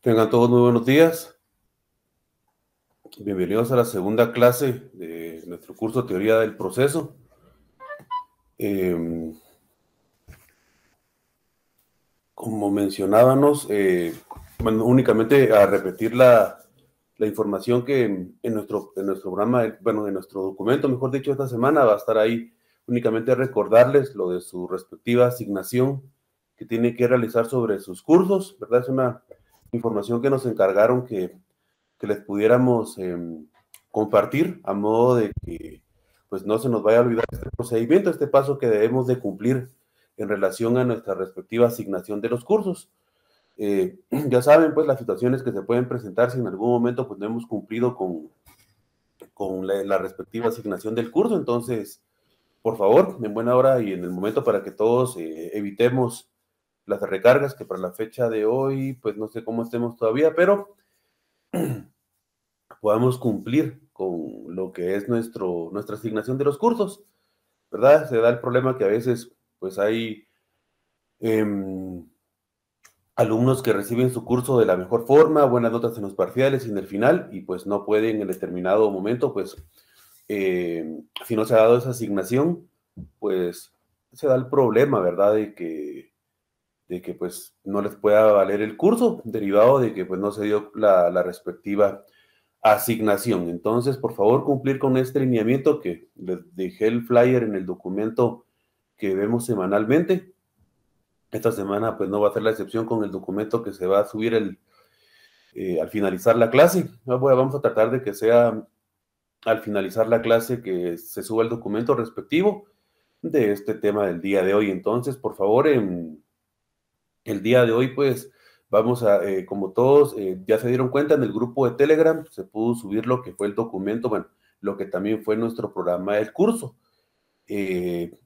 Tengan todos muy buenos días. Bienvenidos a la segunda clase de nuestro curso Teoría del Proceso. Em, como mencionábamos, eh, únicamente a repetir la, información que en, nuestro, en nuestro programa, bueno, en nuestro documento, mejor dicho, esta semana va a estar ahí. Únicamente a recordarles lo de su respectiva asignación que tiene que realizar sobre sus cursos, ¿verdad? Es una información que nos encargaron que, les pudiéramos em, compartir a modo de que pues no se nos vaya a olvidar este procedimiento, este paso que debemos de cumplir en relación a nuestra respectiva asignación de los cursos. Eh, ya saben, pues, las situaciones que se pueden presentar si en algún momento, pues, no hemos cumplido con, con la, respectiva asignación del curso. Entonces, por favor, en buena hora y en el momento para que todos eh, evitemos las recargas, que para la fecha de hoy, pues no sé cómo estemos todavía, pero podamos cumplir con lo que es nuestro, nuestra asignación de los cursos, ¿verdad? Se da el problema que a veces, pues hay em, alumnos que reciben su curso de la mejor forma, buenas notas en los parciales y en el final, y pues no pueden en el determinado momento, pues em, si no se ha dado esa asignación, pues se da el problema, ¿verdad? De que de que pues no les pueda valer el curso derivado de que pues no se dio la, respectiva asignación. Entonces, por favor, cumplir con este lineamiento que les dejé el flyer en el documento que vemos semanalmente. Esta semana pues no va a ser la excepción con el documento que se va a subir el, eh, al finalizar la clase. Ah, vamos a tratar de que sea al finalizar la clase que se suba el documento respectivo de este tema del día de hoy. Entonces, por favor, en el día de hoy, pues, vamos a, eh, como todos eh, ya se dieron cuenta, en el grupo de Telegram se pudo subir lo que fue el documento, bueno, lo que también fue nuestro programa del curso. Eh,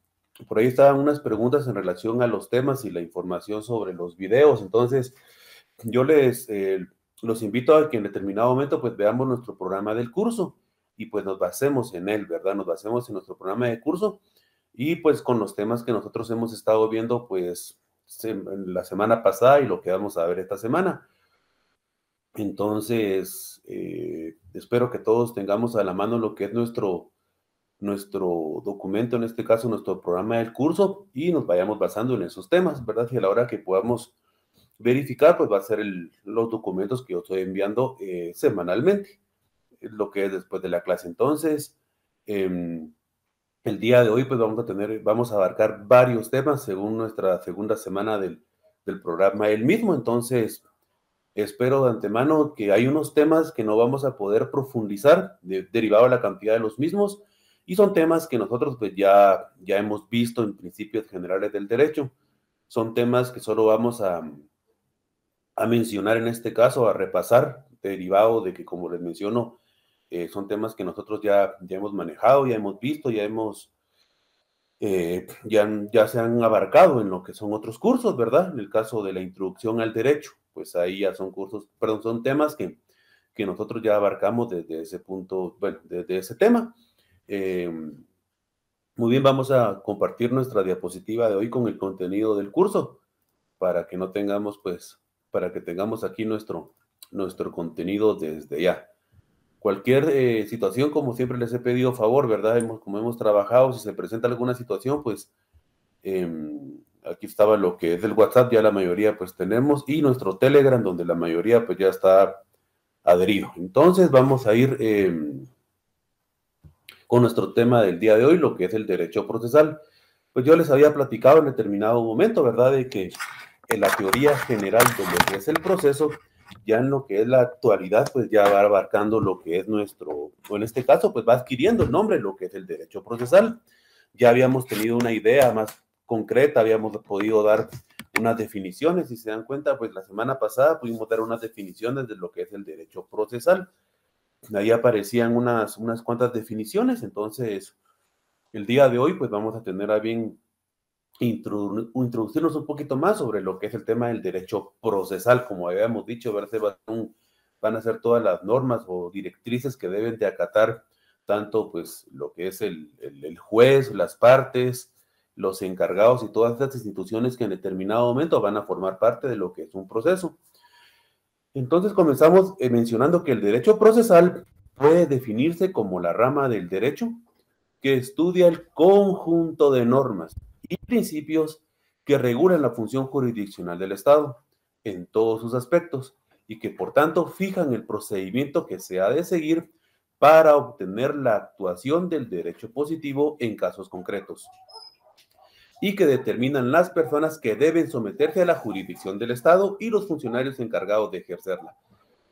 por ahí estaban unas preguntas en relación a los temas y la información sobre los videos. Entonces, yo les los invito a que en determinado momento pues veamos nuestro programa del curso y pues nos basemos en él, ¿verdad? Nos basemos en nuestro programa de curso y pues con los temas que nosotros hemos estado viendo pues la semana pasada y lo que vamos a ver esta semana. Entonces, eh, espero que todos tengamos a la mano lo que es nuestro, nuestro documento, en este caso nuestro programa del curso, y nos vayamos basando en esos temas, ¿verdad? Y a la hora que podamos verificar, pues va a ser los documentos que yo estoy enviando eh, semanalmente, lo que es después de la clase. Entonces, em, el día de hoy, pues vamos a tener, vamos a abarcar varios temas según nuestra segunda semana del, programa el mismo. Entonces, espero de antemano que hay unos temas que no vamos a poder profundizar derivado de la cantidad de los mismos y son temas que nosotros pues ya, ya hemos visto en principios generales del derecho. Son temas que solo vamos a, a mencionar en este caso, a repasar, derivado de que, como les menciono, eh, son temas que nosotros ya, ya hemos manejado, ya hemos visto, ya hemos, eh, ya, ya se han abarcado en lo que son otros cursos, ¿verdad? En el caso de la introducción al derecho, pues ahí ya son cursos, perdón, son temas que, que nosotros ya abarcamos desde ese punto, bueno, desde ese tema. Eh, muy bien, vamos a compartir nuestra diapositiva de hoy con el contenido del curso para que no tengamos, pues, para que tengamos aquí nuestro, nuestro contenido desde ya cualquier eh, situación, como siempre les he pedido favor, ¿verdad? Hemos, como hemos trabajado, si se presenta alguna situación, pues em, aquí estaba lo que es el WhatsApp, ya la mayoría pues tenemos, y nuestro Telegram, donde la mayoría pues ya está adherido. Entonces vamos a ir em, con nuestro tema del día de hoy, lo que es el derecho procesal. Pues yo les había platicado en determinado momento, ¿verdad? De que en la teoría general que es el proceso, ya en lo que es la actualidad, pues ya va abarcando lo que es nuestro, o en este caso, pues va adquiriendo el nombre, lo que es el derecho procesal. Ya habíamos tenido una idea más concreta, habíamos podido dar unas definiciones, y se dan cuenta, pues la semana pasada pudimos dar unas definiciones de lo que es el derecho procesal. Ahí aparecían unas, unas cuantas definiciones, entonces el día de hoy pues vamos a tener a bien introducirnos un poquito más sobre lo que es el tema del derecho procesal, como habíamos dicho, van a ser todas las normas o directrices que deben de acatar tanto pues lo que es el, el, juez, las partes, los encargados y todas estas instituciones que en determinado momento van a formar parte de lo que es un proceso. Entonces comenzamos eh, mencionando que el derecho procesal puede definirse como la rama del derecho que estudia el conjunto de normas y principios que regulan la función jurisdiccional del Estado en todos sus aspectos y que por tanto fijan el procedimiento que se ha de seguir para obtener la actuación del derecho positivo en casos concretos y que determinan las personas que deben someterse a la jurisdicción del Estado y los funcionarios encargados de ejercerla.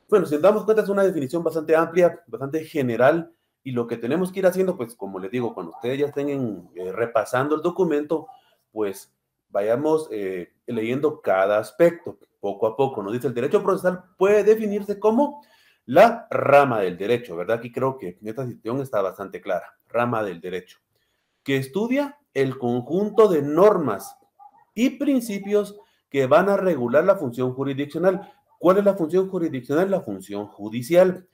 Bueno, si nos damos cuenta es una definición bastante amplia, bastante general y lo que tenemos que ir haciendo, pues como les digo, cuando ustedes ya estén eh, repasando el documento, pues vayamos eh, leyendo cada aspecto poco a poco. Nos dice, el derecho procesal puede definirse como la rama del derecho, ¿verdad? Aquí creo que esta situación está bastante clara, rama del derecho, que estudia el conjunto de normas y principios que van a regular la función jurisdiccional. ¿Cuál es la función jurisdiccional? La función judicial.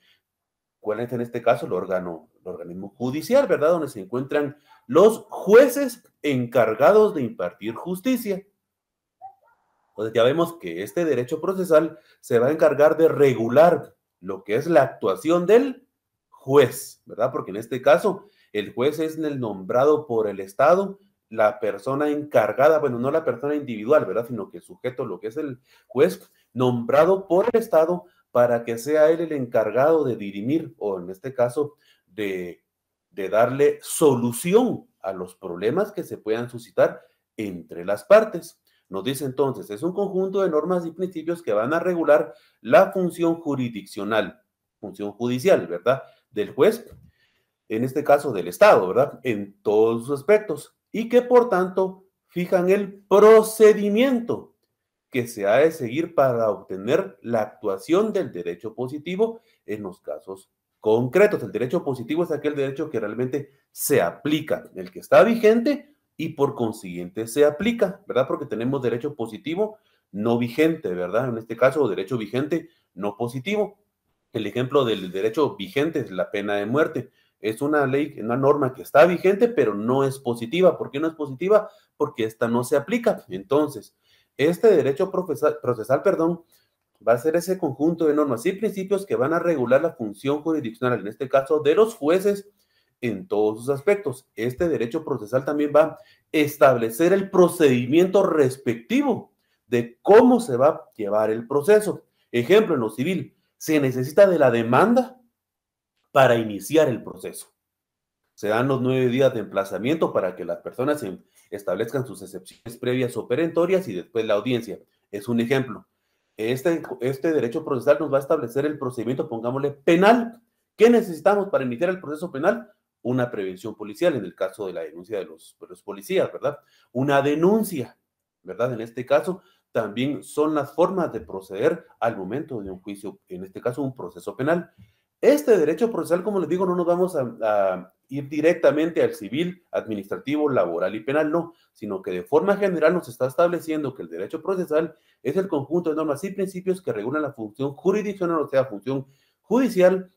¿Cuál es en este caso el órgano, el organismo judicial, verdad? Donde se encuentran los jueces encargados de impartir justicia. Pues ya vemos que este derecho procesal se va a encargar de regular lo que es la actuación del juez, ¿verdad? Porque en este caso el juez es el nombrado por el Estado, la persona encargada, bueno, no la persona individual, ¿verdad? Sino que sujeto, lo que es el juez, nombrado por el Estado para que sea él el encargado de dirimir, o en este caso, de, de darle solución a los problemas que se puedan suscitar entre las partes. Nos dice entonces, es un conjunto de normas y principios que van a regular la función jurisdiccional, función judicial, ¿verdad? Del juez, en este caso del Estado, ¿verdad? En todos sus aspectos, y que por tanto fijan el procedimiento que se ha de seguir para obtener la actuación del derecho positivo en los casos concretos. El derecho positivo es aquel derecho que realmente se aplica, el que está vigente y por consiguiente se aplica, ¿verdad? Porque tenemos derecho positivo no vigente, ¿verdad? En este caso, derecho vigente no positivo. El ejemplo del derecho vigente es la pena de muerte. Es una ley, una norma que está vigente, pero no es positiva. ¿Por qué no es positiva? Porque esta no se aplica. Entonces, este derecho procesal, perdón, va a ser ese conjunto de normas y principios que van a regular la función jurisdiccional, en este caso de los jueces, en todos sus aspectos. Este derecho procesal también va a establecer el procedimiento respectivo de cómo se va a llevar el proceso. Ejemplo, en lo civil, se necesita de la demanda para iniciar el proceso. Se dan los nueve días de emplazamiento para que las personas em-, establezcan sus excepciones previas o perentorias y después la audiencia. Es un ejemplo. Este, este derecho procesal nos va a establecer el procedimiento, pongámosle, penal. ¿Qué necesitamos para iniciar el proceso penal? Una prevención policial, en el caso de la denuncia de los, de los policías, ¿verdad? Una denuncia, ¿verdad? En este caso, también son las formas de proceder al momento de un juicio, en este caso un proceso penal. Este derecho procesal, como les digo, no nos vamos a, ir directamente al civil, administrativo, laboral y penal, no, sino que de forma general nos está estableciendo que el derecho procesal es el conjunto de normas y principios que regulan la función jurisdiccional, o sea, función judicial,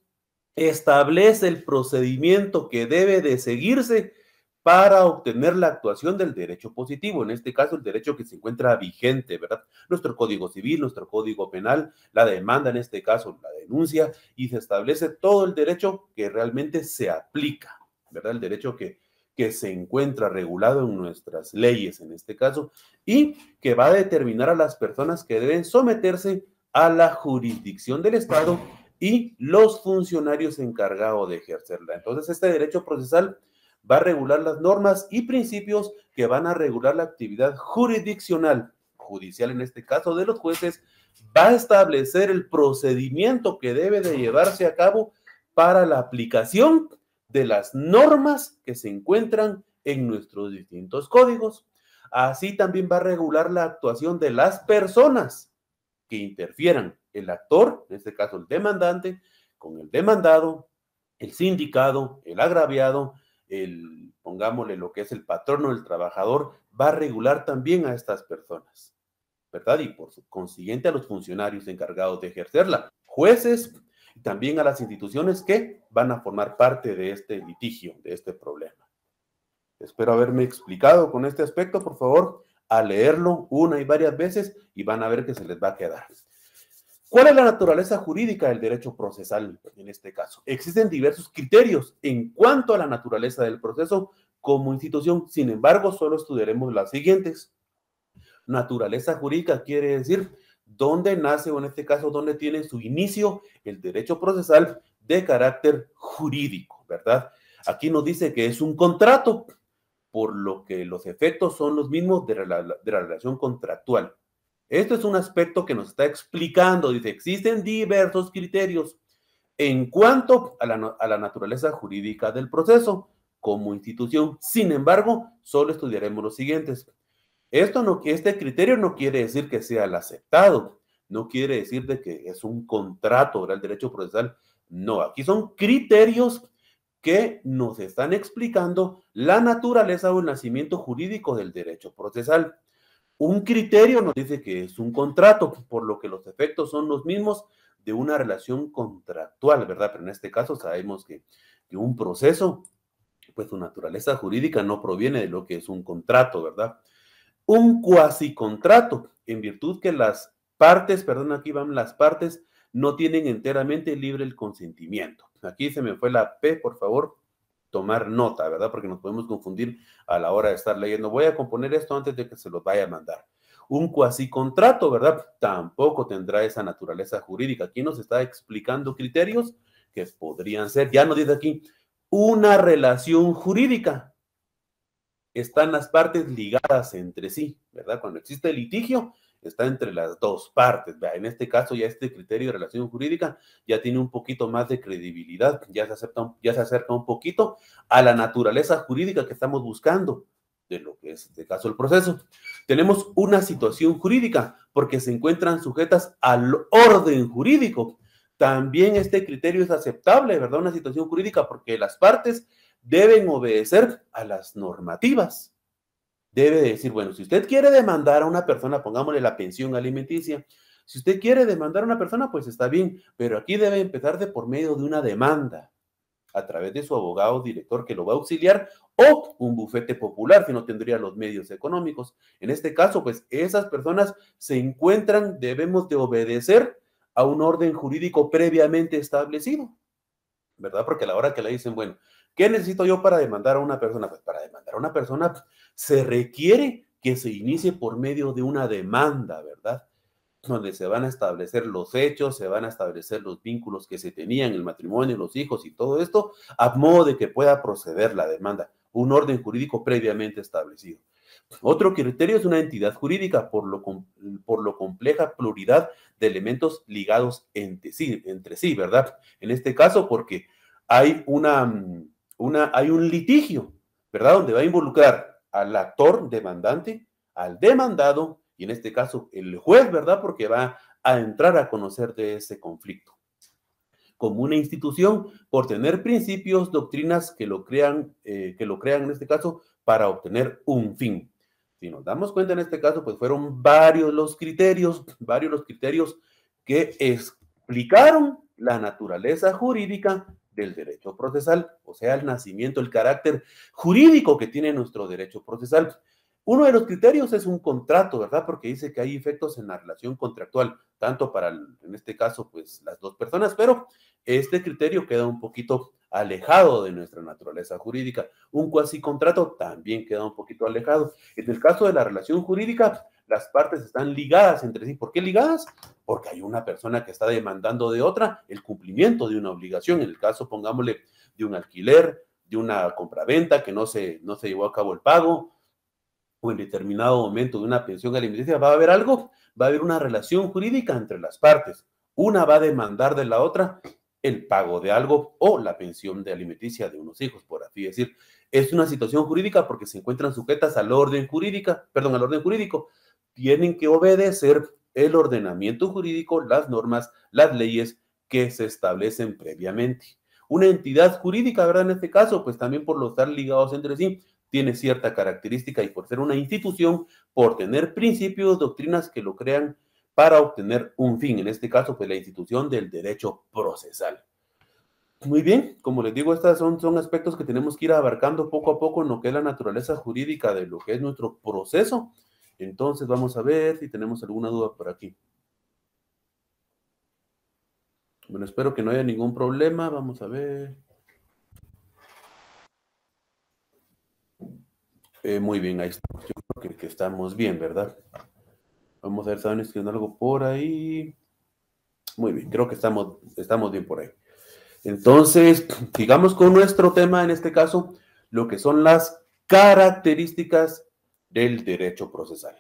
establece el procedimiento que debe de seguirse para obtener la actuación del derecho positivo, en este caso el derecho que se encuentra vigente, ¿verdad? Nuestro código civil, nuestro código penal, la demanda, en este caso la denuncia, y se establece todo el derecho que realmente se aplica, ¿verdad? El derecho que, que se encuentra regulado en nuestras leyes, en este caso, y que va a determinar a las personas que deben someterse a la jurisdicción del Estado y los funcionarios encargados de ejercerla. Entonces, este derecho procesal va a regular las normas y principios que van a regular la actividad jurisdiccional, judicial en este caso, de los jueces, va a establecer el procedimiento que debe de llevarse a cabo para la aplicación de las normas que se encuentran en nuestros distintos códigos. Así también va a regular la actuación de las personas que interfieran, el actor, en este caso el demandante, con el demandado, el sindicado, el agraviado, el, pongámosle lo que es el patrono, el trabajador, va a regular también a estas personas, ¿verdad? Y por consiguiente a los funcionarios encargados de ejercerla, jueces, y también a las instituciones que van a formar parte de este litigio, de este problema. Espero haberme explicado con este aspecto, por favor, a leerlo una y varias veces y van a ver que se les va a quedar. ¿Cuál es la naturaleza jurídica del derecho procesal en este caso? Existen diversos criterios en cuanto a la naturaleza del proceso como institución, sin embargo, solo estudiaremos las siguientes. Naturaleza jurídica quiere decir dónde nace o en este caso dónde tiene su inicio el derecho procesal de carácter jurídico, ¿verdad? Aquí nos dice que es un contrato, por lo que los efectos son los mismos de la, de la relación contractual. Esto es un aspecto que nos está explicando. Dice, existen diversos criterios en cuanto a la, naturaleza jurídica del proceso como institución. Sin embargo, solo estudiaremos los siguientes. Esto no, este criterio no quiere decir que sea el aceptado, no quiere decir de que es un contrato del derecho procesal. No, aquí son criterios que nos están explicando la naturaleza o el nacimiento jurídico del derecho procesal. Un criterio nos dice que es un contrato, por lo que los efectos son los mismos de una relación contractual, ¿verdad? Pero en este caso sabemos que, un proceso, pues su naturaleza jurídica no proviene de lo que es un contrato, ¿verdad? Un cuasi contrato, en virtud que las partes, perdón, aquí van las partes, no tienen enteramente libre el consentimiento. Aquí se me fue la P, por favor tomar nota, ¿verdad? Porque nos podemos confundir a la hora de estar leyendo. Voy a componer esto antes de que se los vaya a mandar. Un cuasi contrato, ¿verdad? Tampoco tendrá esa naturaleza jurídica. Aquí nos está explicando criterios que podrían ser, ya nos dice aquí, una relación jurídica. Están las partes ligadas entre sí, ¿verdad? Cuando existe litigio, está entre las dos partes. En este caso ya este criterio de relación jurídica ya tiene un poquito más de credibilidad, ya se, acepta, ya se acerca un poquito a la naturaleza jurídica que estamos buscando de lo que es en este caso el proceso. Tenemos una situación jurídica porque se encuentran sujetas al orden jurídico. También este criterio es aceptable, ¿verdad? Una situación jurídica porque las partes deben obedecer a las normativas debe decir, bueno, si usted quiere demandar a una persona, pongámosle la pensión alimenticia, si usted quiere demandar a una persona, pues está bien, pero aquí debe empezar de por medio de una demanda a través de su abogado director que lo va a auxiliar o un bufete popular si no tendría los medios económicos. En este caso, pues esas personas se encuentran, debemos de obedecer a un orden jurídico previamente establecido, ¿verdad? Porque a la hora que le dicen, bueno, ¿Qué necesito yo para demandar a una persona? Pues para demandar a una persona pues, se requiere que se inicie por medio de una demanda, ¿verdad? Donde se van a establecer los hechos, se van a establecer los vínculos que se tenían, el matrimonio, los hijos y todo esto, a modo de que pueda proceder la demanda, un orden jurídico previamente establecido. Otro criterio es una entidad jurídica por lo, por lo compleja pluralidad de elementos ligados entre sí, entre sí, ¿verdad? En este caso, porque hay una mm, una, hay un litigio, ¿verdad? Donde va a involucrar al actor demandante, al demandado y en este caso el juez, ¿verdad? Porque va a entrar a conocer de ese conflicto. Como una institución, por tener principios, doctrinas que lo crean, eh, que lo crean en este caso, para obtener un fin. Si nos damos cuenta en este caso, pues fueron varios los criterios, varios los criterios que explicaron la naturaleza jurídica del derecho procesal, o sea, el nacimiento, el carácter jurídico que tiene nuestro derecho procesal. Uno de los criterios es un contrato, ¿verdad? Porque dice que hay efectos en la relación contractual, tanto para, en este caso, pues las dos personas, pero este criterio queda un poquito alejado de nuestra naturaleza jurídica. Un cuasi contrato también queda un poquito alejado. En el caso de la relación jurídica, las partes están ligadas entre sí. ¿Por qué ligadas? Porque hay una persona que está demandando de otra el cumplimiento de una obligación, en el caso, pongámosle, de un alquiler, de una compraventa que no se, no se llevó a cabo el pago, o en determinado momento de una pensión alimenticia, va a haber algo, va a haber una relación jurídica entre las partes. Una va a demandar de la otra el pago de algo o la pensión de alimenticia de unos hijos, por así decir. Es una situación jurídica porque se encuentran sujetas al orden perdón, al orden jurídico tienen que obedecer el ordenamiento jurídico, las normas, las leyes que se establecen previamente. Una entidad jurídica, ¿verdad? En este caso, pues también por los estar ligados entre sí, tiene cierta característica y por ser una institución, por tener principios, doctrinas que lo crean para obtener un fin, en este caso, pues la institución del derecho procesal. Muy bien, como les digo, estos son, son aspectos que tenemos que ir abarcando poco a poco en lo que es la naturaleza jurídica de lo que es nuestro proceso entonces vamos a ver si tenemos alguna duda por aquí. Bueno, espero que no haya ningún problema. Vamos a ver. Eh, muy bien, ahí estamos. Yo creo que, estamos bien, ¿verdad? Vamos a ver, ¿saben escribiendo algo por ahí? Muy bien, creo que estamos, estamos bien por ahí. Entonces, sigamos con nuestro tema, en este caso, lo que son las características del derecho procesal.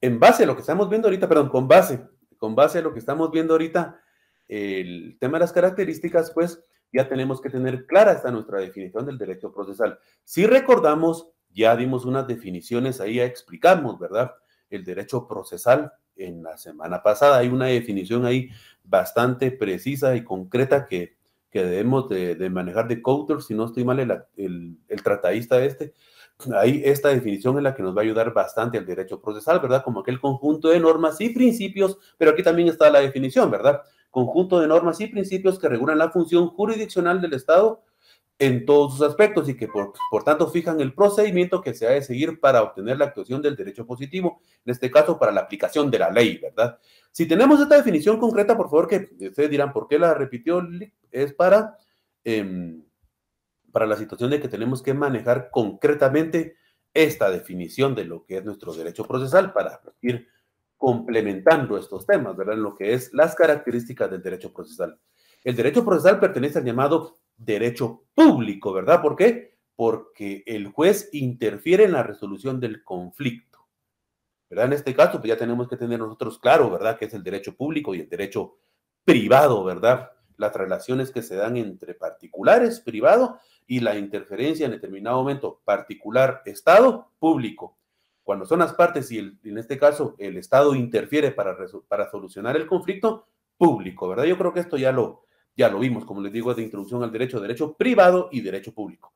En base a lo que estamos viendo ahorita, perdón, con base, con base a lo que estamos viendo ahorita, el tema de las características, pues ya tenemos que tener clara esta nuestra definición del derecho procesal. Si recordamos, ya dimos unas definiciones ahí, ya explicamos, ¿verdad? El derecho procesal en la semana pasada. Hay una definición ahí bastante precisa y concreta que, debemos de, manejar de Couture, si no estoy mal, el, el, el tratadista este Ahí esta definición es la que nos va a ayudar bastante al derecho procesal, ¿verdad? Como aquel conjunto de normas y principios, pero aquí también está la definición, ¿verdad? Conjunto de normas y principios que regulan la función jurisdiccional del Estado en todos sus aspectos y que por, tanto fijan el procedimiento que se ha de seguir para obtener la actuación del derecho positivo, en este caso para la aplicación de la ley, ¿verdad? Si tenemos esta definición concreta, por favor, que ustedes dirán por qué la repitió, es para... Em, para la situación de que tenemos que manejar concretamente esta definición de lo que es nuestro derecho procesal para ir complementando estos temas, ¿verdad? En lo que es las características del derecho procesal. El derecho procesal pertenece al llamado derecho público, ¿verdad? ¿Por qué? Porque el juez interfiere en la resolución del conflicto, ¿verdad? En este caso, pues ya tenemos que tener nosotros claro, ¿verdad? Que es el derecho público y el derecho privado, ¿verdad? Las relaciones que se dan entre particulares, privado, y la interferencia en determinado momento particular, Estado, público. Cuando son las partes y en este caso el Estado interfiere para, para solucionar el conflicto, público, ¿verdad? Yo creo que esto ya lo, ya lo vimos, como les digo, es de introducción al derecho, derecho privado y derecho público.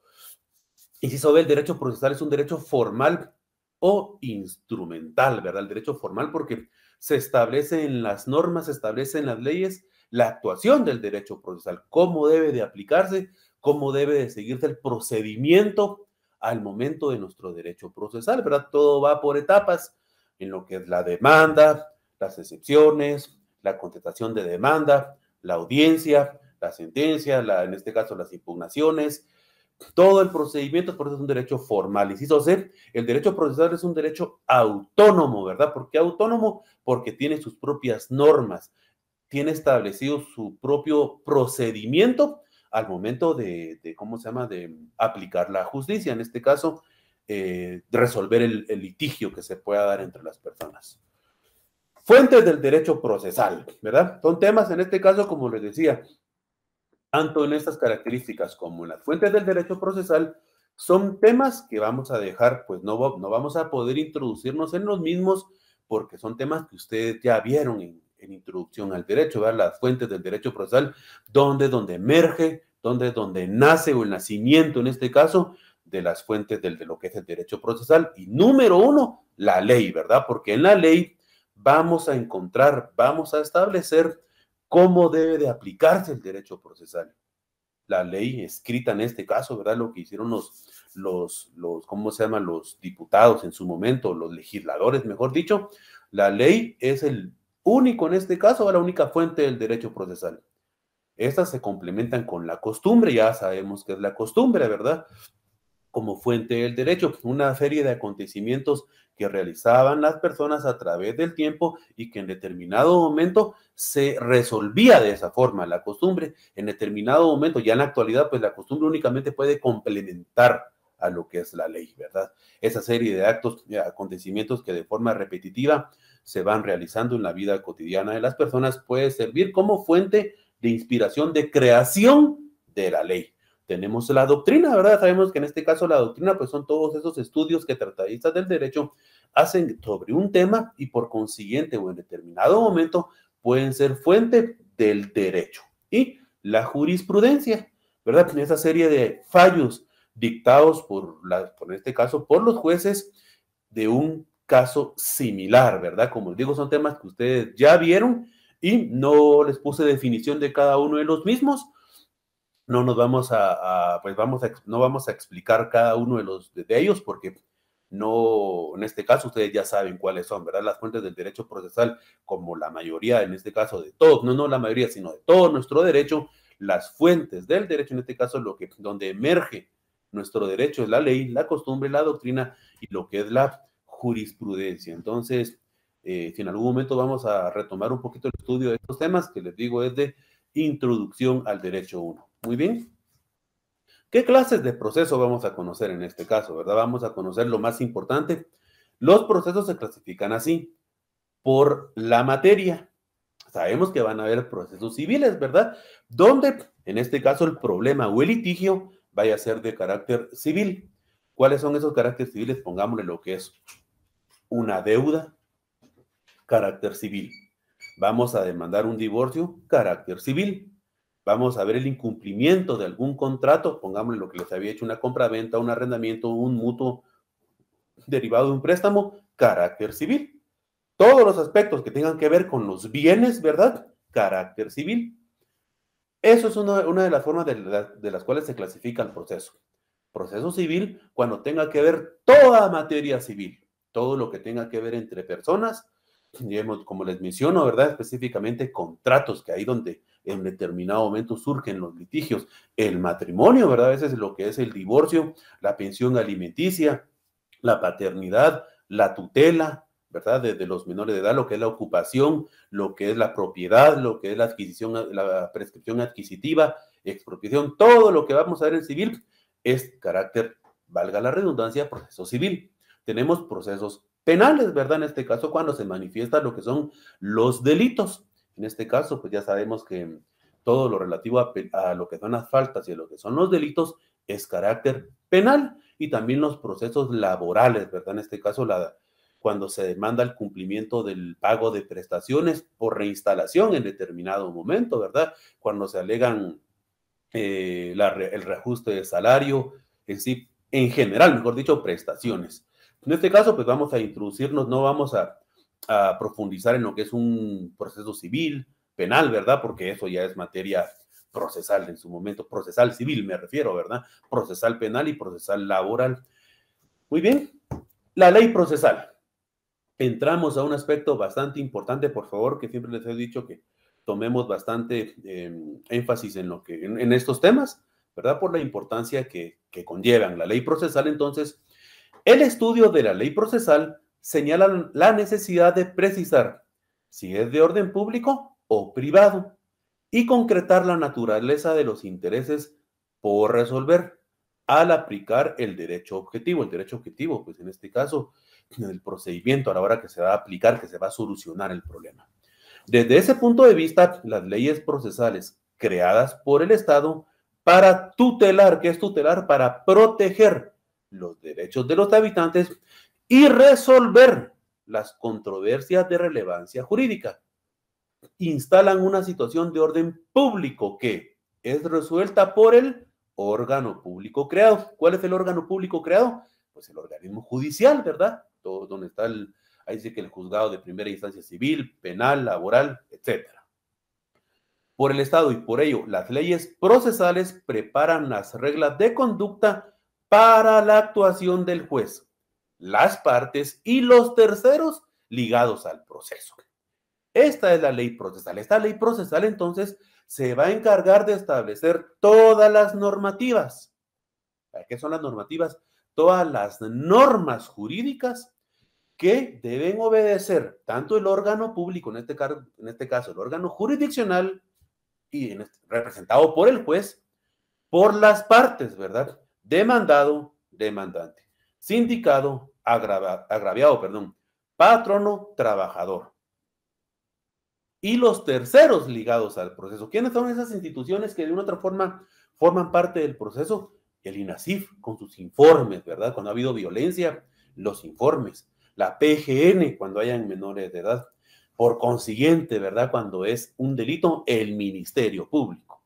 Y si el derecho procesal es un derecho formal o instrumental, ¿verdad? El derecho formal porque se establece en las normas, se establece en las leyes la actuación del derecho procesal, cómo debe de aplicarse cómo debe de seguirse el procedimiento al momento de nuestro derecho procesal, ¿verdad? Todo va por etapas en lo que es la demanda, las excepciones, la contestación de demanda, la audiencia, la sentencia, la, en este caso las impugnaciones, todo el procedimiento, por eso es un derecho formal. Insisto, ser, el derecho procesal es un derecho autónomo, ¿verdad? ¿Por qué autónomo? Porque tiene sus propias normas, tiene establecido su propio procedimiento al momento de, ¿cómo se llama?, de aplicar la justicia, en este caso, eh, resolver el, litigio que se pueda dar entre las personas. Fuentes del derecho procesal, ¿verdad? Son temas, en este caso, como les decía, tanto en estas características como en las fuentes del derecho procesal, son temas que vamos a dejar, pues no, no vamos a poder introducirnos en los mismos porque son temas que ustedes ya vieron en, en Introducción al Derecho, ¿verdad? las fuentes del derecho procesal, donde, dónde emerge, donde, dónde nace o el nacimiento en este caso de las fuentes del, de lo que es el derecho procesal. Y número uno, la ley, ¿verdad? Porque en la ley vamos a encontrar, vamos a establecer cómo debe de aplicarse el derecho procesal. La ley escrita en este caso, ¿verdad? Lo que hicieron los, los, los ¿cómo se llaman? Los diputados en su momento, los legisladores, mejor dicho. La ley es el único en este caso a la única fuente del derecho procesal. Estas se complementan con la costumbre, ya sabemos que es la costumbre, ¿verdad? Como fuente del derecho, pues, una serie de acontecimientos que realizaban las personas a través del tiempo y que en determinado momento se resolvía de esa forma la costumbre. En determinado momento, ya en la actualidad, pues la costumbre únicamente puede complementar a lo que es la ley, ¿verdad? Esa serie de actos, acontecimientos que de forma repetitiva se van realizando en la vida cotidiana de las personas puede servir como fuente de inspiración, de creación de la ley. Tenemos la doctrina, ¿verdad? Sabemos que en este caso la doctrina pues son todos esos estudios que tratadistas del derecho hacen sobre un tema y por consiguiente o en determinado momento pueden ser fuente del derecho. Y la jurisprudencia, ¿verdad? En esa serie de fallos dictados por, la, por en este caso, por los jueces de un caso similar, ¿verdad? Como les digo, son temas que ustedes ya vieron y no les puse definición de cada uno de los mismos. No nos vamos a, pues vamos a, no vamos a explicar cada uno de los de, ellos porque no, en este caso ustedes ya saben cuáles son, ¿verdad? Las fuentes del derecho procesal, como la mayoría, en este caso de todos, no, no la mayoría, sino de todo nuestro derecho, las fuentes del derecho, en este caso lo que, donde emerge nuestro derecho es la ley, la costumbre, la doctrina y lo que es la jurisprudencia. Entonces, eh, si en algún momento vamos a retomar un poquito el estudio de estos temas, que les digo es de introducción al derecho 1. Muy bien. ¿Qué clases de proceso vamos a conocer en este caso, verdad? Vamos a conocer lo más importante. Los procesos se clasifican así, por la materia. Sabemos que van a haber procesos civiles, ¿verdad? Donde, en este caso, el problema o el litigio vaya a ser de carácter civil. ¿Cuáles son esos caracteres civiles? Pongámosle lo que es una deuda, carácter civil. Vamos a demandar un divorcio, carácter civil. Vamos a ver el incumplimiento de algún contrato, pongámosle lo que les había hecho, una compra-venta, un arrendamiento, un mutuo derivado de un préstamo, carácter civil. Todos los aspectos que tengan que ver con los bienes, ¿verdad? Carácter civil. Eso es una, de las formas de, de las cuales se clasifica el proceso. Proceso civil cuando tenga que ver toda materia civil todo lo que tenga que ver entre personas, como les menciono, ¿verdad? Específicamente contratos, que ahí donde en determinado momento surgen los litigios, el matrimonio, ¿verdad? A veces lo que es el divorcio, la pensión alimenticia, la paternidad, la tutela, ¿verdad? Desde los menores de edad, lo que es la ocupación, lo que es la propiedad, lo que es la adquisición, la prescripción adquisitiva, expropiación, todo lo que vamos a ver en civil es carácter, valga la redundancia, proceso civil tenemos procesos penales, ¿verdad? En este caso, cuando se manifiesta lo que son los delitos. En este caso, pues ya sabemos que todo lo relativo a, lo que son las faltas y a lo que son los delitos es carácter penal y también los procesos laborales, ¿verdad? En este caso, cuando se demanda el cumplimiento del pago de prestaciones por reinstalación en determinado momento, ¿verdad? Cuando se alegan eh, el reajuste de salario, en sí, en general, mejor dicho, prestaciones. En este caso, pues vamos a introducirnos, no vamos a, profundizar en lo que es un proceso civil, penal, ¿verdad? Porque eso ya es materia procesal en su momento, procesal civil me refiero, ¿verdad? Procesal penal y procesal laboral. Muy bien, la ley procesal. Entramos a un aspecto bastante importante, por favor, que siempre les he dicho que tomemos bastante em, énfasis en, lo que, estos temas, ¿verdad? Por la importancia que, que conllevan. La ley procesal entonces el estudio de la ley procesal señala la necesidad de precisar si es de orden público o privado y concretar la naturaleza de los intereses por resolver al aplicar el derecho objetivo. El derecho objetivo, pues en este caso, el procedimiento a la hora que se va a aplicar, que se va a solucionar el problema. Desde ese punto de vista, las leyes procesales creadas por el Estado para tutelar, que es tutelar, para proteger los derechos de los habitantes y resolver las controversias de relevancia jurídica. Instalan una situación de orden público que es resuelta por el órgano público creado. ¿Cuál es el órgano público creado? Pues el organismo judicial, ¿verdad? Todo donde está el, ahí dice que el juzgado de primera instancia civil, penal, laboral, etcétera. Por el Estado y por ello las leyes procesales preparan las reglas de conducta para la actuación del juez, las partes y los terceros ligados al proceso. Esta es la ley procesal. Esta ley procesal entonces se va a encargar de establecer todas las normativas. ¿Qué son las normativas? Todas las normas jurídicas que deben obedecer tanto el órgano público, en este, en este caso el órgano jurisdiccional, y este, representado por el juez, por las partes, ¿verdad? demandado, demandante, sindicado, agravado, agraviado, perdón, patrono, trabajador. Y los terceros ligados al proceso. ¿Quiénes son esas instituciones que de una u otra forma forman parte del proceso? El INASIF con sus informes, ¿verdad? Cuando ha habido violencia, los informes. La PGN cuando hayan menores de edad. Por consiguiente, ¿verdad? Cuando es un delito, el Ministerio Público.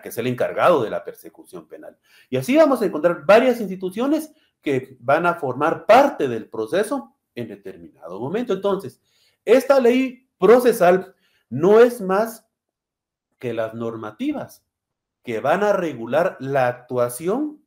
Que es el encargado de la persecución penal. Y así vamos a encontrar varias instituciones que van a formar parte del proceso en determinado momento. Entonces, esta ley procesal no es más que las normativas que van a regular la actuación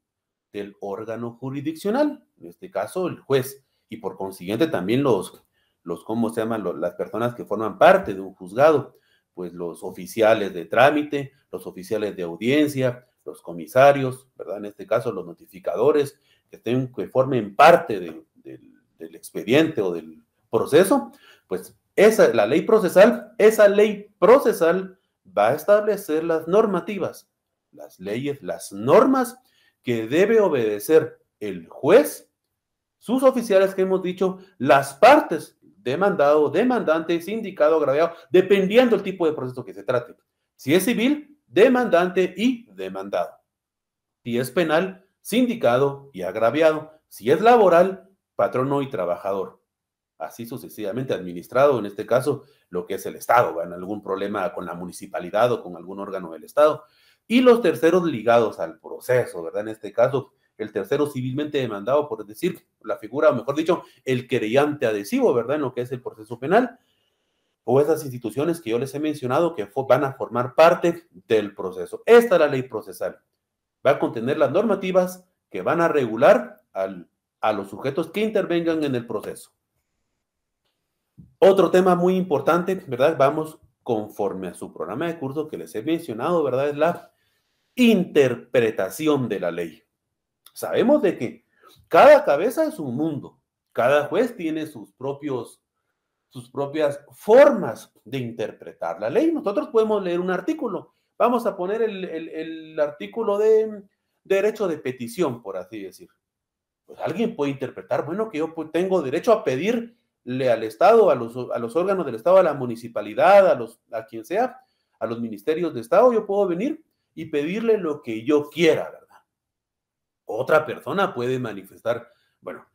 del órgano jurisdiccional, en este caso el juez, y por consiguiente también los, los ¿cómo se llaman? las personas que forman parte de un juzgado pues los oficiales de trámite, los oficiales de audiencia, los comisarios, ¿verdad? En este caso, los notificadores, que, formen parte del expediente o del proceso, pues esa, la ley procesal, esa ley procesal va a establecer las normativas, las leyes, las normas que debe obedecer el juez, sus oficiales que hemos dicho, las partes, demandado, demandante, sindicado, agraviado, dependiendo del tipo de proceso que se trate. Si es civil, demandante y demandado. Si es penal, sindicado y agraviado. Si es laboral, patrono y trabajador. Así sucesivamente, administrado en este caso lo que es el Estado, en algún problema con la municipalidad o con algún órgano del Estado. Y los terceros ligados al proceso, ¿verdad? En este caso, el tercero civilmente demandado, por decir, la figura, o mejor dicho, el querellante adhesivo, ¿verdad? En lo que es el proceso penal, o esas instituciones que yo les he mencionado que van a formar parte del proceso. Esta es la ley procesal. Va a contener las normativas que van a regular a los sujetos que intervengan en el proceso. Otro tema muy importante, ¿verdad? Vamos conforme a su programa de curso que les he mencionado, ¿verdad? Es la interpretación de la ley. Sabemos de que cada cabeza es un mundo, cada juez tiene sus propios sus propias formas de interpretar la ley. Nosotros podemos leer un artículo. Vamos a poner el, artículo de, derecho de petición, por así decir. Pues alguien puede interpretar, bueno, que yo tengo derecho a pedirle al Estado, a los, a los órganos del Estado, a la municipalidad, a, los, a quien sea, a los ministerios de Estado, yo puedo venir y pedirle lo que yo quiera, otra persona puede manifestar, bueno,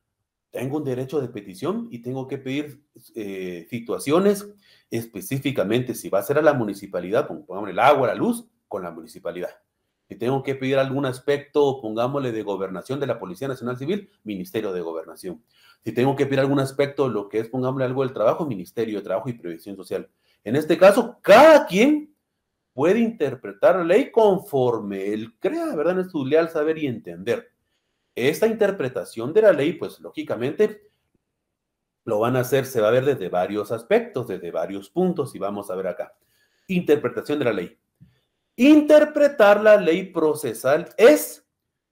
tengo un derecho de petición y tengo que pedir eh, situaciones específicamente, si va a ser a la municipalidad, pongamos el agua, la luz, con la municipalidad. Si tengo que pedir algún aspecto, pongámosle, de gobernación de la Policía Nacional Civil, Ministerio de Gobernación. Si tengo que pedir algún aspecto, lo que es, pongámosle algo del trabajo, Ministerio de Trabajo y Prevención Social. En este caso, cada quien puede interpretar la ley conforme él crea, ¿verdad? En su leal saber y entender. Esta interpretación de la ley, pues lógicamente lo van a hacer, se va a ver desde varios aspectos, desde varios puntos, y vamos a ver acá. Interpretación de la ley. Interpretar la ley procesal es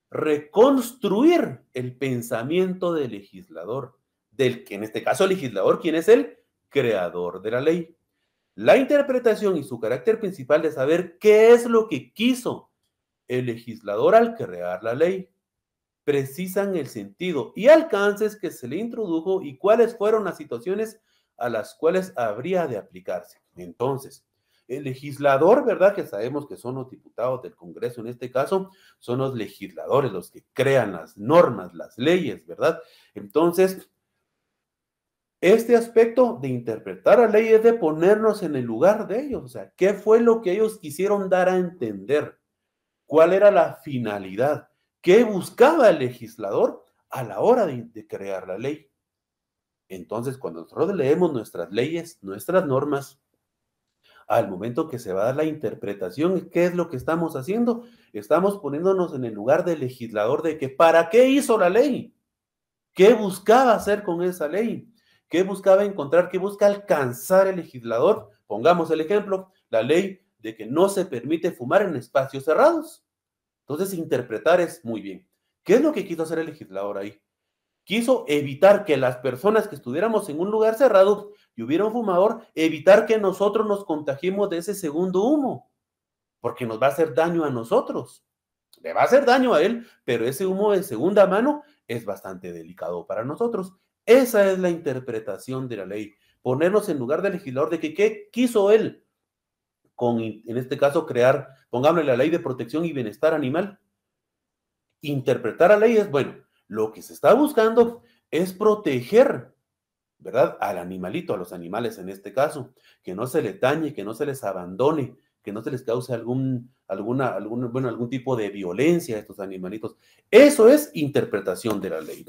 reconstruir el pensamiento del legislador, del que en este caso el legislador, ¿quién es el creador de la ley? la interpretación y su carácter principal de saber qué es lo que quiso el legislador al crear la ley. Precisan el sentido y alcances que se le introdujo y cuáles fueron las situaciones a las cuales habría de aplicarse. Entonces, el legislador, ¿verdad? Que sabemos que son los diputados del Congreso en este caso, son los legisladores los que crean las normas, las leyes, ¿verdad? Entonces, este aspecto de interpretar la ley es de ponernos en el lugar de ellos. O sea, ¿qué fue lo que ellos quisieron dar a entender? ¿Cuál era la finalidad? ¿Qué buscaba el legislador a la hora de, crear la ley? Entonces, cuando nosotros leemos nuestras leyes, nuestras normas, al momento que se va a dar la interpretación, ¿qué es lo que estamos haciendo? Estamos poniéndonos en el lugar del legislador de que, ¿para qué hizo la ley? ¿Qué buscaba hacer con esa ley? ¿Qué buscaba encontrar, ¿Qué busca alcanzar el legislador. Pongamos el ejemplo, la ley de que no se permite fumar en espacios cerrados. Entonces, interpretar es muy bien. ¿Qué es lo que quiso hacer el legislador ahí? Quiso evitar que las personas que estuviéramos en un lugar cerrado y hubiera un fumador, evitar que nosotros nos contagiemos de ese segundo humo, porque nos va a hacer daño a nosotros. Le va a hacer daño a él, pero ese humo de segunda mano es bastante delicado para nosotros. Esa es la interpretación de la ley. Ponernos en lugar del legislador de que qué quiso él con, en este caso, crear, pongámosle la ley de protección y bienestar animal. Interpretar la ley es, bueno, lo que se está buscando es proteger, ¿verdad? Al animalito, a los animales en este caso, que no se le tañe, que no se les abandone, que no se les cause algún, alguna, algún, bueno, algún tipo de violencia a estos animalitos. Eso es interpretación de la ley.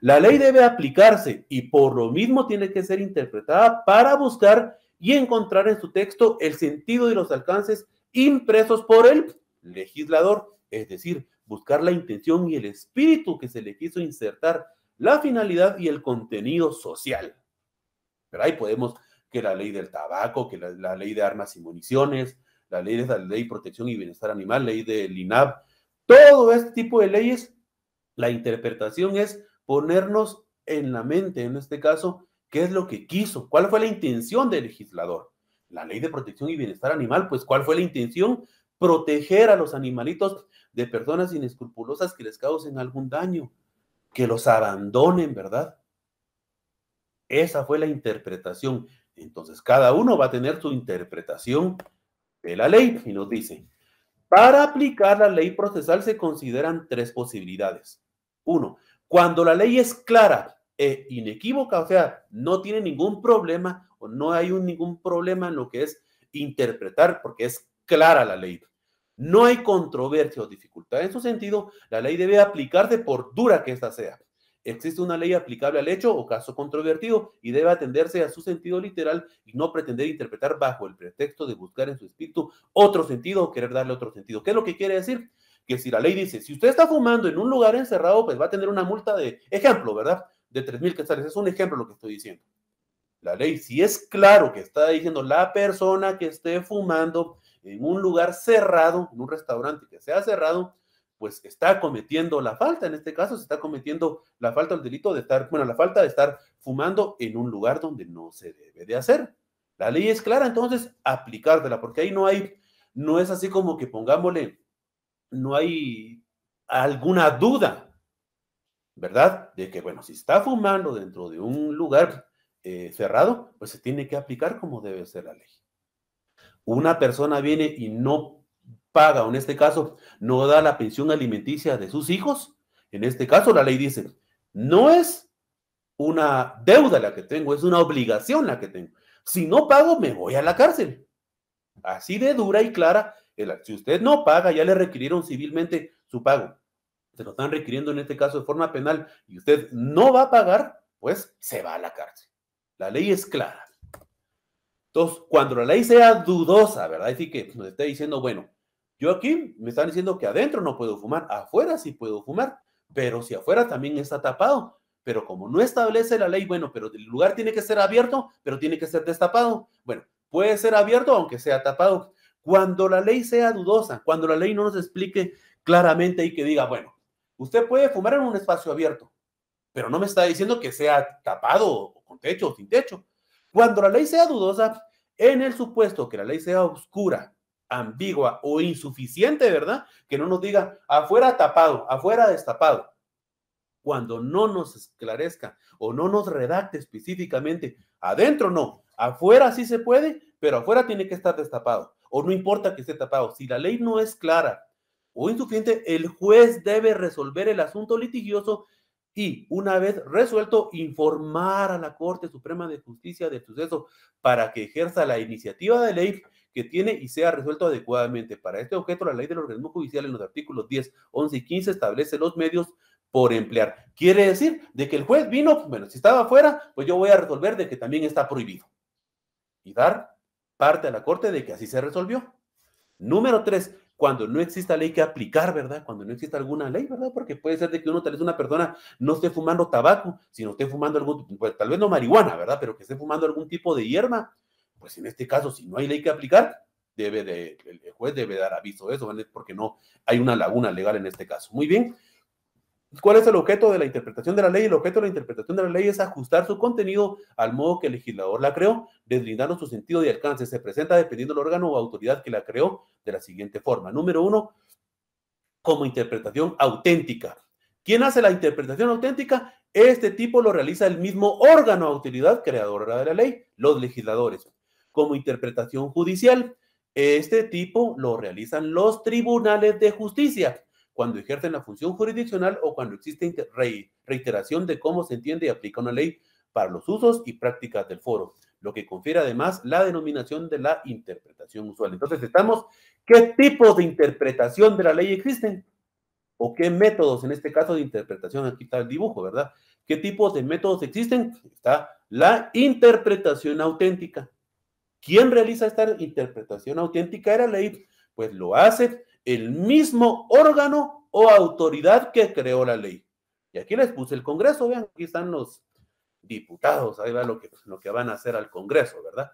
La ley debe aplicarse y por lo mismo tiene que ser interpretada para buscar y encontrar en su texto el sentido y los alcances impresos por el legislador, es decir, buscar la intención y el espíritu que se le quiso insertar, la finalidad y el contenido social. Pero ahí podemos que la ley del tabaco, que la, ley de armas y municiones, la ley de la ley de protección y bienestar animal, ley del INAB, todo este tipo de leyes, la interpretación es ponernos en la mente, en este caso, qué es lo que quiso, cuál fue la intención del legislador. La ley de protección y bienestar animal, pues cuál fue la intención, proteger a los animalitos de personas inescrupulosas que les causen algún daño, que los abandonen, ¿verdad? Esa fue la interpretación. Entonces, cada uno va a tener su interpretación de la ley y nos dice, para aplicar la ley procesal se consideran tres posibilidades. Uno, cuando la ley es clara e inequívoca, o sea, no tiene ningún problema o no hay ningún problema en lo que es interpretar porque es clara la ley. No hay controversia o dificultad en su sentido, la ley debe aplicarse por dura que ésta sea. Existe una ley aplicable al hecho o caso controvertido y debe atenderse a su sentido literal y no pretender interpretar bajo el pretexto de buscar en su espíritu otro sentido o querer darle otro sentido. ¿Qué es lo que quiere decir? que si la ley dice, si usted está fumando en un lugar encerrado, pues va a tener una multa de, ejemplo, ¿verdad? De mil quetzales. Es un ejemplo lo que estoy diciendo. La ley, si es claro que está diciendo la persona que esté fumando en un lugar cerrado, en un restaurante que sea cerrado, pues está cometiendo la falta. En este caso, se está cometiendo la falta del delito de estar, bueno, la falta de estar fumando en un lugar donde no se debe de hacer. La ley es clara, entonces aplicártela, porque ahí no hay, no es así como que pongámosle no hay alguna duda, ¿verdad? De que, bueno, si está fumando dentro de un lugar eh, cerrado, pues se tiene que aplicar como debe ser la ley. Una persona viene y no paga, o en este caso, no da la pensión alimenticia de sus hijos, en este caso la ley dice, no es una deuda la que tengo, es una obligación la que tengo. Si no pago, me voy a la cárcel. Así de dura y clara si usted no paga, ya le requirieron civilmente su pago. Se lo están requiriendo en este caso de forma penal y usted no va a pagar, pues se va a la cárcel. La ley es clara. Entonces, cuando la ley sea dudosa, ¿verdad? Así que nos está diciendo, bueno, yo aquí me están diciendo que adentro no puedo fumar, afuera sí puedo fumar, pero si afuera también está tapado, pero como no establece la ley, bueno, pero el lugar tiene que ser abierto, pero tiene que ser destapado. Bueno, puede ser abierto aunque sea tapado, cuando la ley sea dudosa, cuando la ley no nos explique claramente y que diga, bueno, usted puede fumar en un espacio abierto, pero no me está diciendo que sea tapado o con techo o sin techo. Cuando la ley sea dudosa, en el supuesto que la ley sea oscura, ambigua o insuficiente, ¿verdad? Que no nos diga afuera tapado, afuera destapado. Cuando no nos esclarezca o no nos redacte específicamente, adentro no, afuera sí se puede, pero afuera tiene que estar destapado o no importa que esté tapado, si la ley no es clara o insuficiente, el juez debe resolver el asunto litigioso y, una vez resuelto, informar a la Corte Suprema de Justicia del suceso para que ejerza la iniciativa de ley que tiene y sea resuelto adecuadamente. Para este objeto, la ley del organismo judicial en los artículos 10, 11 y 15 establece los medios por emplear. Quiere decir de que el juez vino, bueno, si estaba afuera, pues yo voy a resolver de que también está prohibido. Y dar parte a la Corte de que así se resolvió. Número tres, cuando no exista ley que aplicar, ¿verdad? Cuando no exista alguna ley, ¿verdad? Porque puede ser de que uno, tal vez una persona no esté fumando tabaco, sino esté fumando algún, tipo, pues, tal vez no marihuana, ¿verdad? Pero que esté fumando algún tipo de hierba. Pues en este caso, si no hay ley que aplicar, debe de, el juez debe dar aviso de eso, porque no hay una laguna legal en este caso. Muy bien, ¿Cuál es el objeto de la interpretación de la ley? El objeto de la interpretación de la ley es ajustar su contenido al modo que el legislador la creó, deslindando su sentido y alcance. Se presenta dependiendo del órgano o autoridad que la creó de la siguiente forma. Número uno, como interpretación auténtica. ¿Quién hace la interpretación auténtica? Este tipo lo realiza el mismo órgano o autoridad creadora de la ley, los legisladores. Como interpretación judicial, este tipo lo realizan los tribunales de justicia cuando ejercen la función jurisdiccional o cuando existe reiteración de cómo se entiende y aplica una ley para los usos y prácticas del foro, lo que confiere además la denominación de la interpretación usual. Entonces, estamos, ¿qué tipos de interpretación de la ley existen? ¿O qué métodos, en este caso de interpretación? Aquí está el dibujo, ¿verdad? ¿Qué tipos de métodos existen? Está la interpretación auténtica. ¿Quién realiza esta interpretación auténtica de la ley? Pues lo hace el mismo órgano o autoridad que creó la ley. Y aquí les puse el Congreso, vean, aquí están los diputados, ahí va lo que, lo que van a hacer al Congreso, ¿verdad?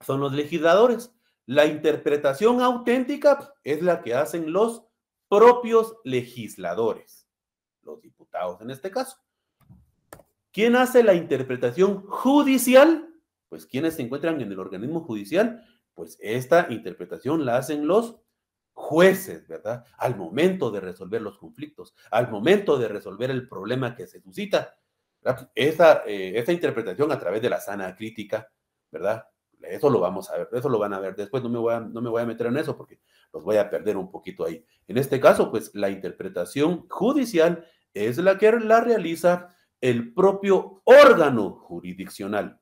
Son los legisladores. La interpretación auténtica es la que hacen los propios legisladores, los diputados en este caso. ¿Quién hace la interpretación judicial? Pues quienes se encuentran en el organismo judicial, pues esta interpretación la hacen los jueces, ¿verdad? Al momento de resolver los conflictos, al momento de resolver el problema que se suscita. Esa, eh, esa interpretación a través de la sana crítica, ¿verdad? Eso lo vamos a ver, eso lo van a ver después, no me voy a, no me voy a meter en eso porque los voy a perder un poquito ahí. En este caso, pues la interpretación judicial es la que la realiza el propio órgano jurisdiccional.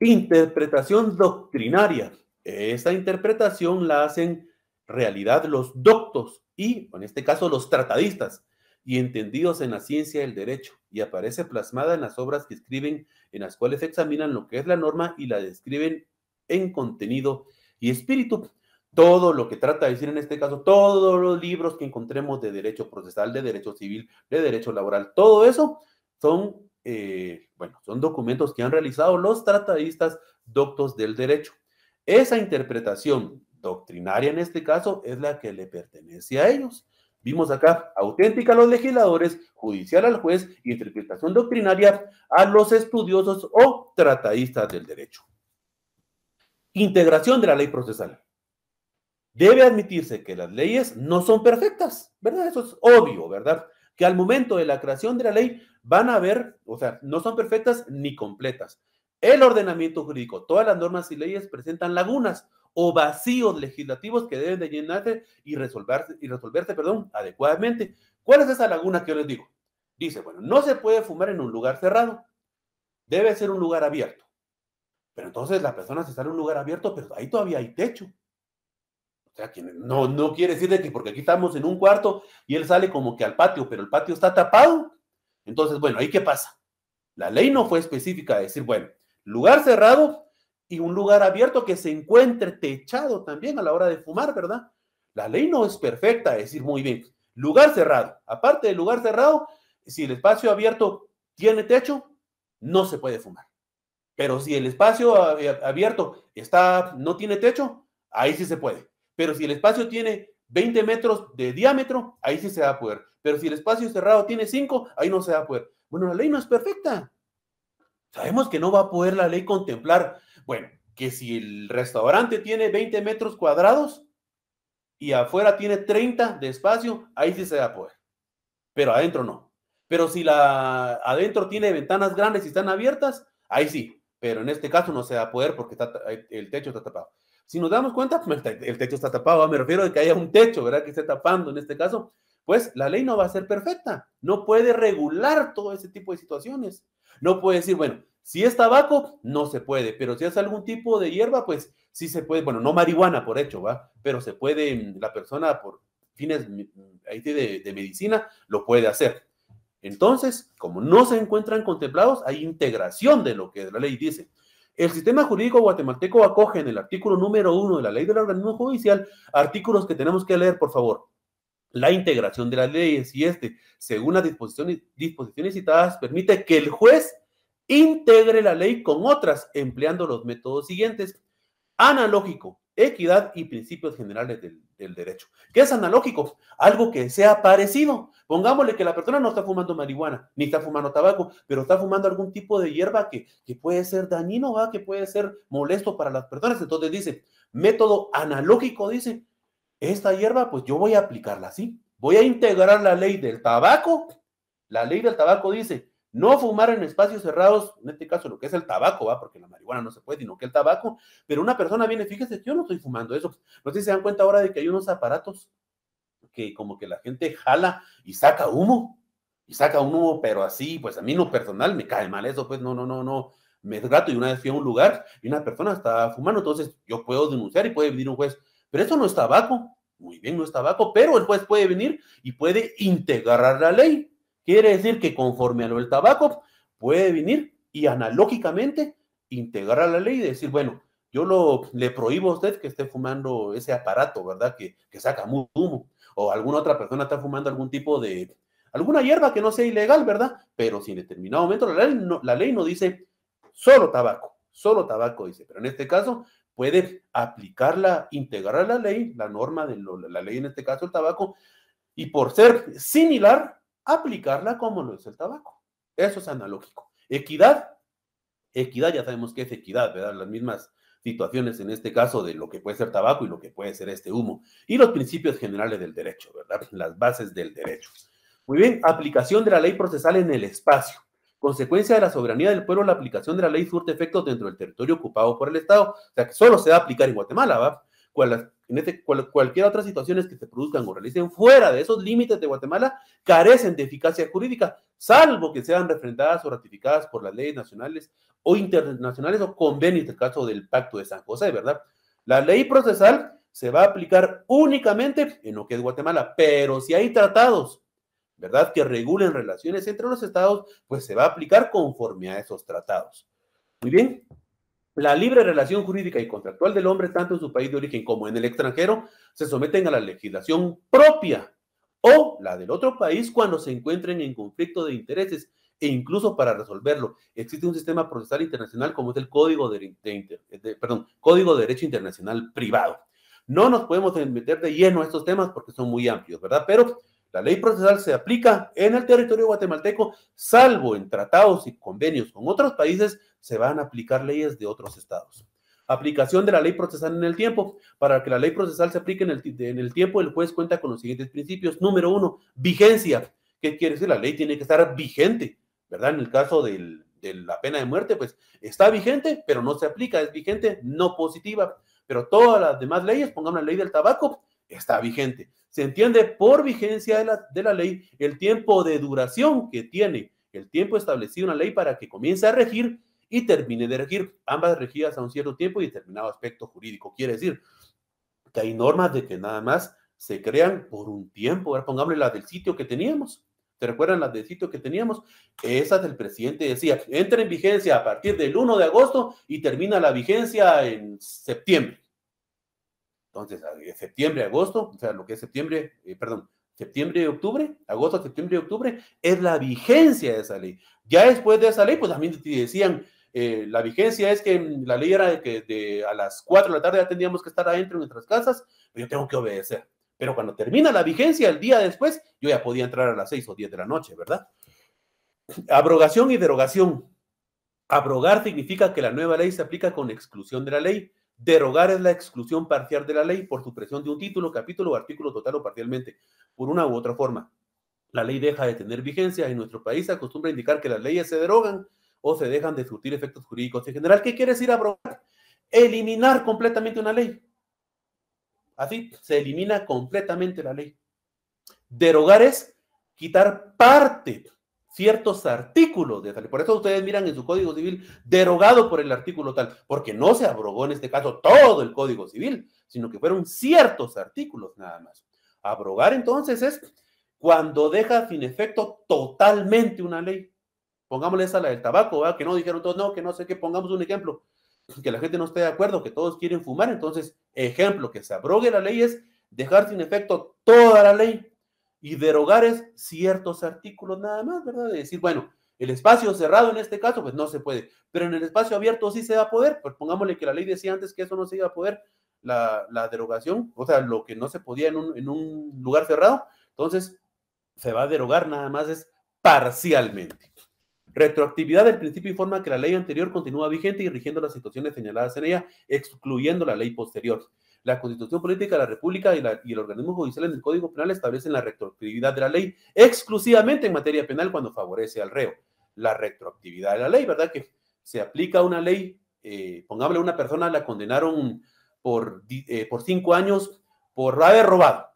Interpretación doctrinaria esta interpretación la hacen realidad los doctos y, en este caso, los tratadistas y entendidos en la ciencia del derecho, y aparece plasmada en las obras que escriben, en las cuales examinan lo que es la norma y la describen en contenido y espíritu. Todo lo que trata de decir en este caso, todos los libros que encontremos de derecho procesal, de derecho civil, de derecho laboral, todo eso son, eh, bueno, son documentos que han realizado los tratadistas doctos del derecho. Esa interpretación doctrinaria en este caso es la que le pertenece a ellos. Vimos acá auténtica a los legisladores, judicial al juez interpretación doctrinaria a los estudiosos o tratadistas del derecho. Integración de la ley procesal. Debe admitirse que las leyes no son perfectas, ¿verdad? Eso es obvio, ¿verdad? Que al momento de la creación de la ley van a haber, o sea, no son perfectas ni completas. El ordenamiento jurídico, todas las normas y leyes presentan lagunas o vacíos legislativos que deben de llenarse y resolverse, y resolverse perdón, adecuadamente. ¿Cuál es esa laguna que yo les digo? Dice, bueno, no se puede fumar en un lugar cerrado, debe ser un lugar abierto. Pero entonces la persona se en un lugar abierto, pero ahí todavía hay techo. O sea, no, no quiere decir de que porque aquí estamos en un cuarto y él sale como que al patio, pero el patio está tapado. Entonces, bueno, ¿ahí qué pasa? La ley no fue específica de decir, bueno, lugar cerrado y un lugar abierto que se encuentre techado también a la hora de fumar, ¿verdad? La ley no es perfecta, es decir, muy bien, lugar cerrado. Aparte del lugar cerrado, si el espacio abierto tiene techo, no se puede fumar. Pero si el espacio abierto está, no tiene techo, ahí sí se puede. Pero si el espacio tiene 20 metros de diámetro, ahí sí se va a poder. Pero si el espacio cerrado tiene 5, ahí no se va a poder. Bueno, la ley no es perfecta. Sabemos que no va a poder la ley contemplar, bueno, que si el restaurante tiene 20 metros cuadrados y afuera tiene 30 de espacio, ahí sí se va a poder, pero adentro no. Pero si la adentro tiene ventanas grandes y están abiertas, ahí sí, pero en este caso no se va a poder porque eh, el techo está tapado. Si nos damos cuenta, el techo está tapado, ah, me refiero a que haya un techo, ¿verdad? Que esté tapando en este caso, pues la ley no va a ser perfecta, no puede regular todo ese tipo de situaciones. No puede decir, bueno, si es tabaco, no se puede, pero si es algún tipo de hierba, pues sí se puede, bueno, no marihuana por hecho, ¿va? Pero se puede, mm, la persona por fines mm, de, de medicina lo puede hacer. Entonces, como no se encuentran contemplados, hay integración de lo que la ley dice. El sistema jurídico guatemalteco acoge en el artículo número uno de la ley del organismo judicial artículos que tenemos que leer, por favor la integración de las leyes y este, según las disposiciones, citadas, permite que el juez integre la ley con otras empleando los métodos siguientes. Analógico, equidad y principios generales del, derecho. ¿Qué es analógico? Algo que sea parecido. Pongámosle que la persona no está fumando marihuana, ni está fumando tabaco, pero está fumando algún tipo de hierba que, puede ser dañino, que puede ser molesto para las personas. Entonces dice, método analógico, dice, esta hierba, pues yo voy a aplicarla así. Voy a integrar la ley del tabaco. La ley del tabaco dice, no fumar en espacios cerrados, en este caso lo que es el tabaco, va, porque la marihuana no se puede, sino que el tabaco, pero una persona viene, fíjese, yo no estoy fumando eso. No sé si se dan cuenta ahora de que hay unos aparatos que como que la gente jala y saca humo, y saca un humo, pero así, pues a mí no personal me cae mal eso, pues no, no, no, no. Me trato y una vez fui a un lugar y una persona estaba fumando, entonces yo puedo denunciar y puede venir un juez, pero eso no es tabaco. Muy bien, no es tabaco, pero el juez puede venir y puede integrar la ley. Quiere decir que conforme a lo del tabaco, puede venir y analógicamente integrar la ley y decir, bueno, yo lo, le prohíbo a usted que esté fumando ese aparato, ¿verdad? Que, saca mucho humo. O alguna otra persona está fumando algún tipo de, alguna hierba que no sea ilegal, ¿verdad? Pero si en determinado momento la ley no dice solo tabaco, solo tabaco dice, pero en este caso puede aplicarla, integrar la ley, la norma de la ley en este caso el tabaco, y por ser similar, aplicarla como lo es el tabaco. Eso es analógico. Equidad, equidad ya sabemos que es equidad, ¿verdad? Las mismas situaciones en este caso de lo que puede ser tabaco y lo que puede ser este humo. Y los principios generales del derecho, ¿verdad? Las bases del derecho. Muy bien, aplicación de la ley procesal en el espacio consecuencia de la soberanía del pueblo la aplicación de la ley surte efectos dentro del territorio ocupado por el Estado, o sea que solo se va a aplicar en Guatemala, ¿va? en este, cualquier otra situaciones que se produzcan o realicen fuera de esos límites de Guatemala carecen de eficacia jurídica, salvo que sean refrendadas o ratificadas por las leyes nacionales o internacionales o convenios, en el caso del Pacto de San José, ¿verdad? La ley procesal se va a aplicar únicamente en lo que es Guatemala, pero si hay tratados ¿verdad? Que regulen relaciones entre los estados, pues se va a aplicar conforme a esos tratados. Muy bien. La libre relación jurídica y contractual del hombre, tanto en su país de origen como en el extranjero, se someten a la legislación propia o la del otro país cuando se encuentren en conflicto de intereses e incluso para resolverlo. Existe un sistema procesal internacional como es el Código de, perdón, Código de Derecho Internacional Privado. No nos podemos meter de lleno a estos temas porque son muy amplios, ¿verdad? Pero la ley procesal se aplica en el territorio guatemalteco, salvo en tratados y convenios con otros países, se van a aplicar leyes de otros estados. Aplicación de la ley procesal en el tiempo. Para que la ley procesal se aplique en el, en el tiempo, el juez cuenta con los siguientes principios. Número uno, vigencia. ¿Qué quiere decir? La ley tiene que estar vigente, ¿verdad? En el caso de la pena de muerte, pues está vigente, pero no se aplica, es vigente, no positiva. Pero todas las demás leyes, pongan la ley del tabaco, está vigente. Se entiende por vigencia de la, ley el tiempo de duración que tiene el tiempo establecido en la ley para que comience a regir y termine de regir, ambas regidas a un cierto tiempo y determinado aspecto jurídico. Quiere decir que hay normas de que nada más se crean por un tiempo. ver pongámosle las del sitio que teníamos. ¿Te recuerdan las del sitio que teníamos? Esas del presidente decía, entra en vigencia a partir del 1 de agosto y termina la vigencia en septiembre. Entonces, ah, eh, septiembre, agosto, o sea, lo que es septiembre, eh, perdón, septiembre, y octubre, agosto, septiembre, y octubre, es la vigencia de esa ley. Ya después de esa ley, pues también te decían, eh, la vigencia es que mm, la ley era de que a las 4 de la tarde ya teníamos que estar adentro en nuestras casas, pero yo tengo que obedecer. Pero cuando termina la vigencia, el día después, yo ya podía entrar a las 6 o 10 de la noche, ¿verdad? Abrogación y derogación. Abrogar significa que la nueva ley se aplica con exclusión de la ley. Derogar es la exclusión parcial de la ley por supresión de un título, capítulo o artículo total o parcialmente, por una u otra forma. La ley deja de tener vigencia. En nuestro país se acostumbra a indicar que las leyes se derogan o se dejan de surtir efectos jurídicos. En general, ¿qué quiere decir abrogar? Eliminar completamente una ley. Así, se elimina completamente la ley. Derogar es quitar parte ciertos artículos de tal. Por eso ustedes miran en su Código Civil derogado por el artículo tal, porque no se abrogó en este caso todo el Código Civil, sino que fueron ciertos artículos nada más. Abrogar entonces es cuando deja sin efecto totalmente una ley. Pongámosle esa la del tabaco, que no dijeron todos, no, que no sé qué, pongamos un ejemplo, que la gente no esté de acuerdo, que todos quieren fumar. Entonces, ejemplo, que se abrogue la ley es dejar sin efecto toda la ley y derogar es ciertos artículos nada más, ¿verdad? De decir, bueno, el espacio cerrado en este caso, pues no se puede, pero en el espacio abierto sí se va a poder, pues pongámosle que la ley decía antes que eso no se iba a poder, la, derogación, o sea, lo que no se podía en un, en un lugar cerrado, entonces se va a derogar nada más es parcialmente. Retroactividad del principio informa que la ley anterior continúa vigente y rigiendo las situaciones señaladas en ella, excluyendo la ley posterior. La Constitución Política la República y, el organismo judicial en el Código Penal establecen la retroactividad de la ley exclusivamente en materia penal cuando favorece al reo. La retroactividad de la ley, ¿verdad? Que se aplica una ley, eh, pongámosle a una persona, la condenaron por, eh, por cinco años por haber robado.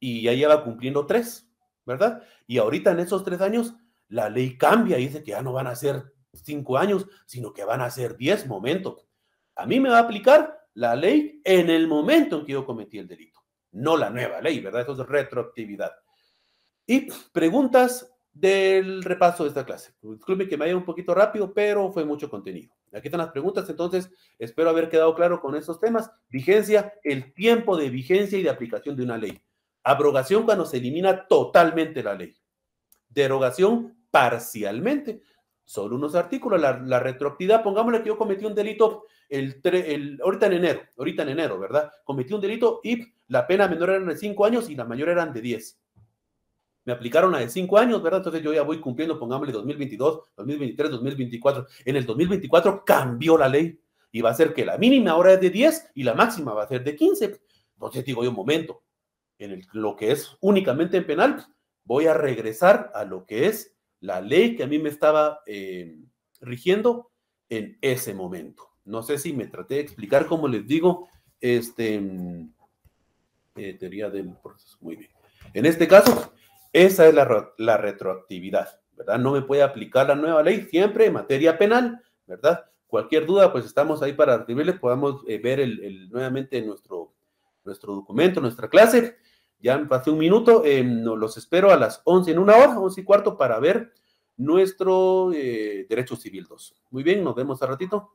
Y ya lleva cumpliendo tres, ¿verdad? Y ahorita en esos tres años, la ley cambia y dice que ya no van a ser cinco años, sino que van a ser diez momentos. A mí me va a aplicar la ley en el momento en que yo cometí el delito, no la nueva ley, ¿verdad? Eso es retroactividad. Y preguntas del repaso de esta clase. Disculpe que me haya un poquito rápido, pero fue mucho contenido. Aquí están las preguntas, entonces espero haber quedado claro con estos temas. Vigencia, el tiempo de vigencia y de aplicación de una ley. Abrogación cuando se elimina totalmente la ley. Derogación parcialmente solo unos artículos, la, retroactividad, pongámosle que yo cometí un delito el, ahorita en enero, ahorita en enero, ¿verdad? Cometí un delito y la pena menor eran de 5 años y la mayor eran de 10. Me aplicaron la de 5 años, ¿verdad? Entonces yo ya voy cumpliendo, pongámosle 2022, 2023, 2024. En el 2024 cambió la ley y va a ser que la mínima ahora es de 10 y la máxima va a ser de 15. Entonces digo yo, un momento, en lo que es únicamente en penal, voy a regresar a lo que es la ley que a mí me estaba eh, rigiendo en ese momento. No sé si me traté de explicar, cómo les digo, este, mm, eh, teoría del proceso. Muy bien. En este caso, esa es la, la retroactividad, ¿verdad? No me puede aplicar la nueva ley siempre en materia penal, ¿verdad? Cualquier duda, pues estamos ahí para recibirles, podamos eh, ver el, el, nuevamente nuestro, nuestro documento, nuestra clase ya hace un minuto, em, los espero a las 11, en una hora, 11 y cuarto, para ver nuestro eh, Derecho Civil 2. Muy bien, nos vemos a ratito.